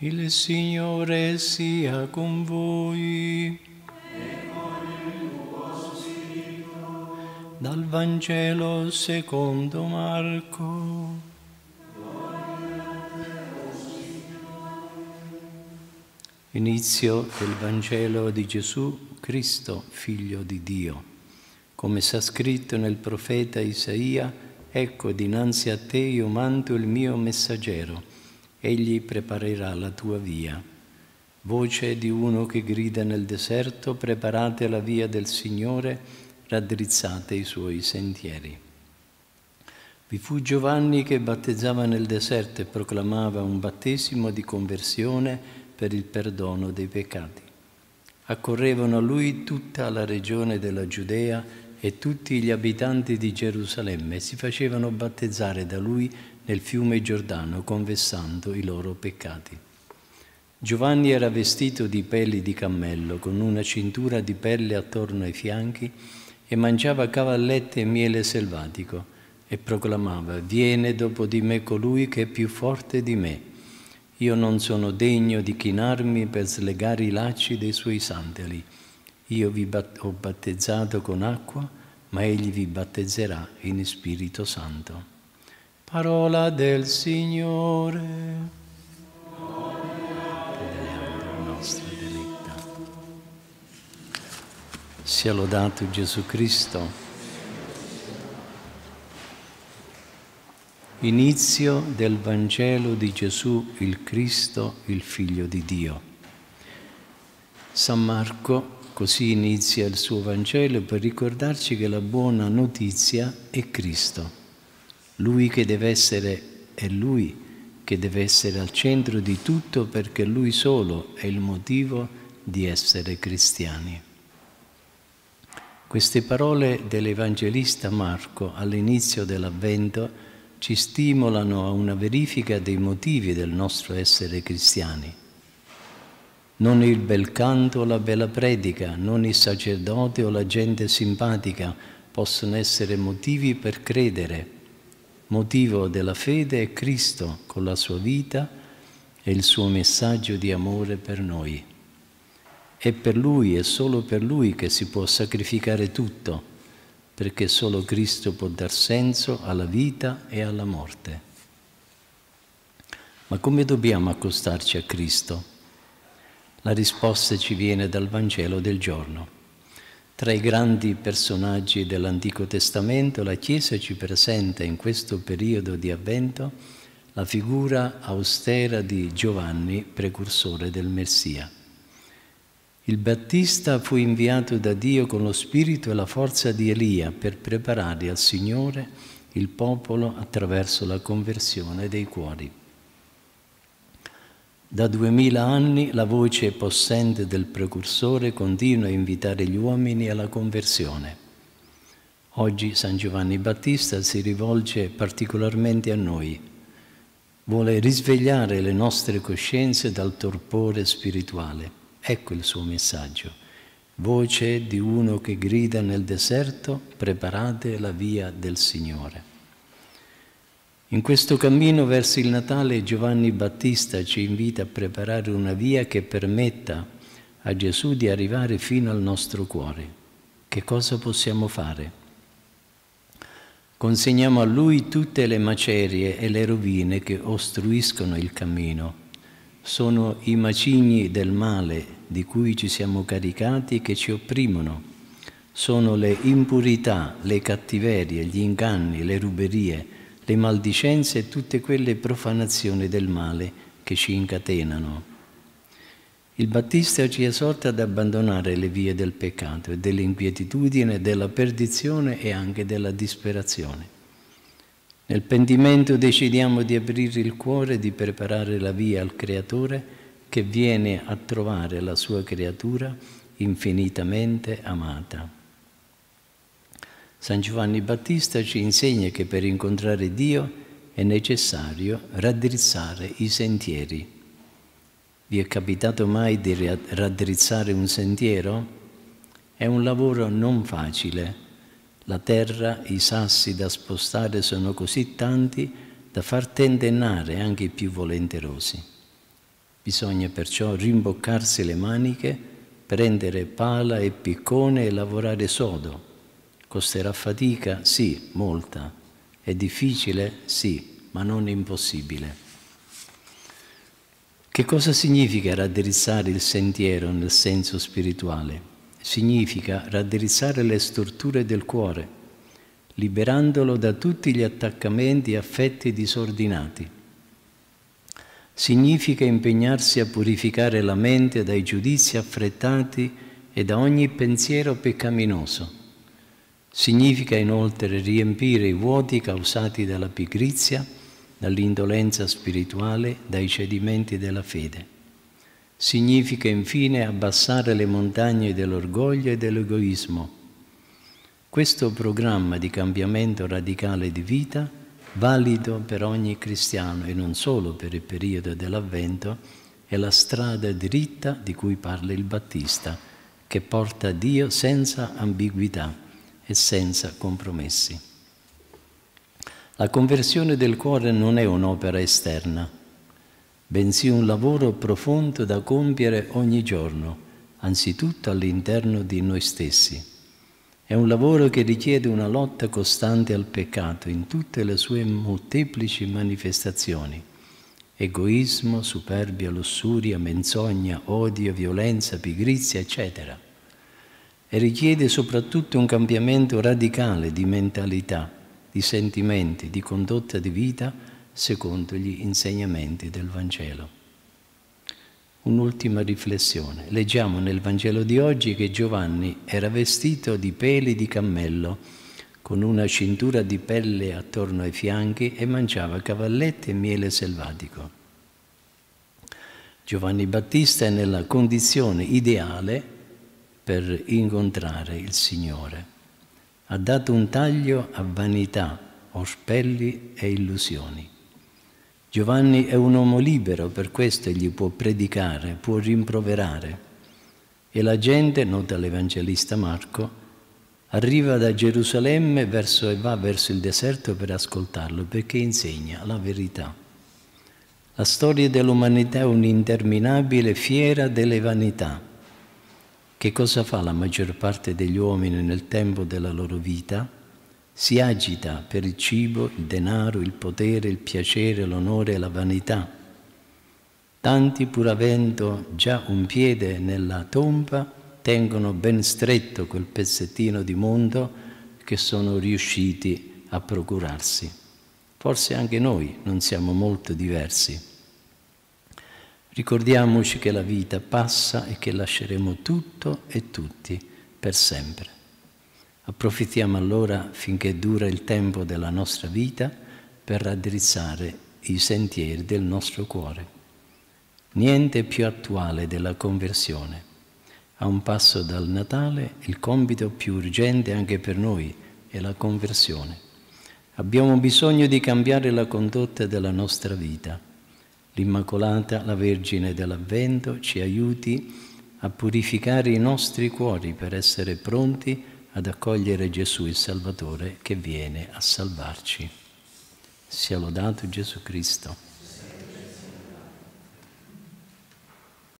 Il Signore sia con voi. E con il tuo spirito. Dal Vangelo secondo Marco. Inizio del Vangelo di Gesù Cristo, figlio di Dio. Come sta scritto nel profeta Isaia, ecco dinanzi a te io mando il mio messaggero egli preparerà la tua via. Voce di uno che grida nel deserto, preparate la via del Signore, raddrizzate i suoi sentieri. Vi fu Giovanni che battezzava nel deserto e proclamava un battesimo di conversione per il perdono dei peccati. Accorrevano a lui tutta la regione della Giudea, e tutti gli abitanti di Gerusalemme si facevano battezzare da lui nel fiume Giordano confessando i loro peccati. Giovanni era vestito di peli di cammello, con una cintura di pelle attorno ai fianchi, e mangiava cavallette e miele selvatico, e proclamava, viene dopo di me colui che è più forte di me. Io non sono degno di chinarmi per slegare i lacci dei suoi santeli. Io vi bat ho battezzato con acqua, ma egli vi battezzerà in Spirito Santo. Parola del Signore. Sia lodato Gesù Cristo. Inizio del Vangelo di Gesù il Cristo, il Figlio di Dio. San Marco Così inizia il suo Vangelo per ricordarci che la buona notizia è Cristo. Lui che deve essere, è Lui che deve essere al centro di tutto perché Lui solo è il motivo di essere cristiani. Queste parole dell'Evangelista Marco all'inizio dell'Avvento ci stimolano a una verifica dei motivi del nostro essere cristiani non il bel canto o la bella predica, non il sacerdote o la gente simpatica possono essere motivi per credere. Motivo della fede è Cristo con la sua vita e il suo messaggio di amore per noi. È per Lui e solo per Lui che si può sacrificare tutto, perché solo Cristo può dar senso alla vita e alla morte. Ma come dobbiamo accostarci a Cristo? La risposta ci viene dal Vangelo del giorno. Tra i grandi personaggi dell'Antico Testamento, la Chiesa ci presenta in questo periodo di avvento la figura austera di Giovanni, precursore del Messia. Il Battista fu inviato da Dio con lo spirito e la forza di Elia per preparare al Signore il popolo attraverso la conversione dei cuori. Da duemila anni la voce possente del precursore continua a invitare gli uomini alla conversione. Oggi San Giovanni Battista si rivolge particolarmente a noi. Vuole risvegliare le nostre coscienze dal torpore spirituale. Ecco il suo messaggio. Voce di uno che grida nel deserto, preparate la via del Signore. In questo cammino verso il Natale Giovanni Battista ci invita a preparare una via che permetta a Gesù di arrivare fino al nostro cuore. Che cosa possiamo fare? Consegniamo a Lui tutte le macerie e le rovine che ostruiscono il cammino. Sono i macigni del male di cui ci siamo caricati che ci opprimono. Sono le impurità, le cattiverie, gli inganni, le ruberie, le maldicenze e tutte quelle profanazioni del male che ci incatenano. Il Battista ci esorta ad abbandonare le vie del peccato e dell'inquietudine, della perdizione e anche della disperazione. Nel pentimento decidiamo di aprire il cuore, e di preparare la via al Creatore che viene a trovare la sua creatura infinitamente amata. San Giovanni Battista ci insegna che per incontrare Dio è necessario raddrizzare i sentieri. Vi è capitato mai di raddrizzare un sentiero? È un lavoro non facile. La terra, i sassi da spostare sono così tanti da far tentennare anche i più volenterosi. Bisogna perciò rimboccarsi le maniche, prendere pala e piccone e lavorare sodo Costerà fatica? Sì, molta. È difficile? Sì, ma non impossibile. Che cosa significa raddrizzare il sentiero nel senso spirituale? Significa raddrizzare le storture del cuore, liberandolo da tutti gli attaccamenti e affetti disordinati. Significa impegnarsi a purificare la mente dai giudizi affrettati e da ogni pensiero peccaminoso Significa inoltre riempire i vuoti causati dalla pigrizia, dall'indolenza spirituale, dai cedimenti della fede. Significa infine abbassare le montagne dell'orgoglio e dell'egoismo. Questo programma di cambiamento radicale di vita, valido per ogni cristiano e non solo per il periodo dell'Avvento, è la strada diritta di cui parla il Battista, che porta Dio senza ambiguità e senza compromessi. La conversione del cuore non è un'opera esterna, bensì un lavoro profondo da compiere ogni giorno, anzitutto all'interno di noi stessi. È un lavoro che richiede una lotta costante al peccato in tutte le sue molteplici manifestazioni. Egoismo, superbia, lussuria, menzogna, odio, violenza, pigrizia, eccetera e richiede soprattutto un cambiamento radicale di mentalità, di sentimenti, di condotta di vita secondo gli insegnamenti del Vangelo. Un'ultima riflessione. Leggiamo nel Vangelo di oggi che Giovanni era vestito di peli di cammello, con una cintura di pelle attorno ai fianchi e mangiava cavallette e miele selvatico. Giovanni Battista è nella condizione ideale per incontrare il Signore. Ha dato un taglio a vanità, orpelli e illusioni. Giovanni è un uomo libero, per questo egli può predicare, può rimproverare. E la gente, nota l'Evangelista Marco, arriva da Gerusalemme verso, e va verso il deserto per ascoltarlo, perché insegna la verità. La storia dell'umanità è un'interminabile fiera delle vanità che cosa fa la maggior parte degli uomini nel tempo della loro vita? Si agita per il cibo, il denaro, il potere, il piacere, l'onore e la vanità. Tanti, pur avendo già un piede nella tomba, tengono ben stretto quel pezzettino di mondo che sono riusciti a procurarsi. Forse anche noi non siamo molto diversi. Ricordiamoci che la vita passa e che lasceremo tutto e tutti per sempre. Approfittiamo allora finché dura il tempo della nostra vita per raddrizzare i sentieri del nostro cuore. Niente più attuale della conversione. A un passo dal Natale il compito più urgente anche per noi è la conversione. Abbiamo bisogno di cambiare la condotta della nostra vita L'Immacolata, la Vergine dell'Avvento, ci aiuti a purificare i nostri cuori per essere pronti ad accogliere Gesù il Salvatore che viene a salvarci. Sia lodato Gesù Cristo.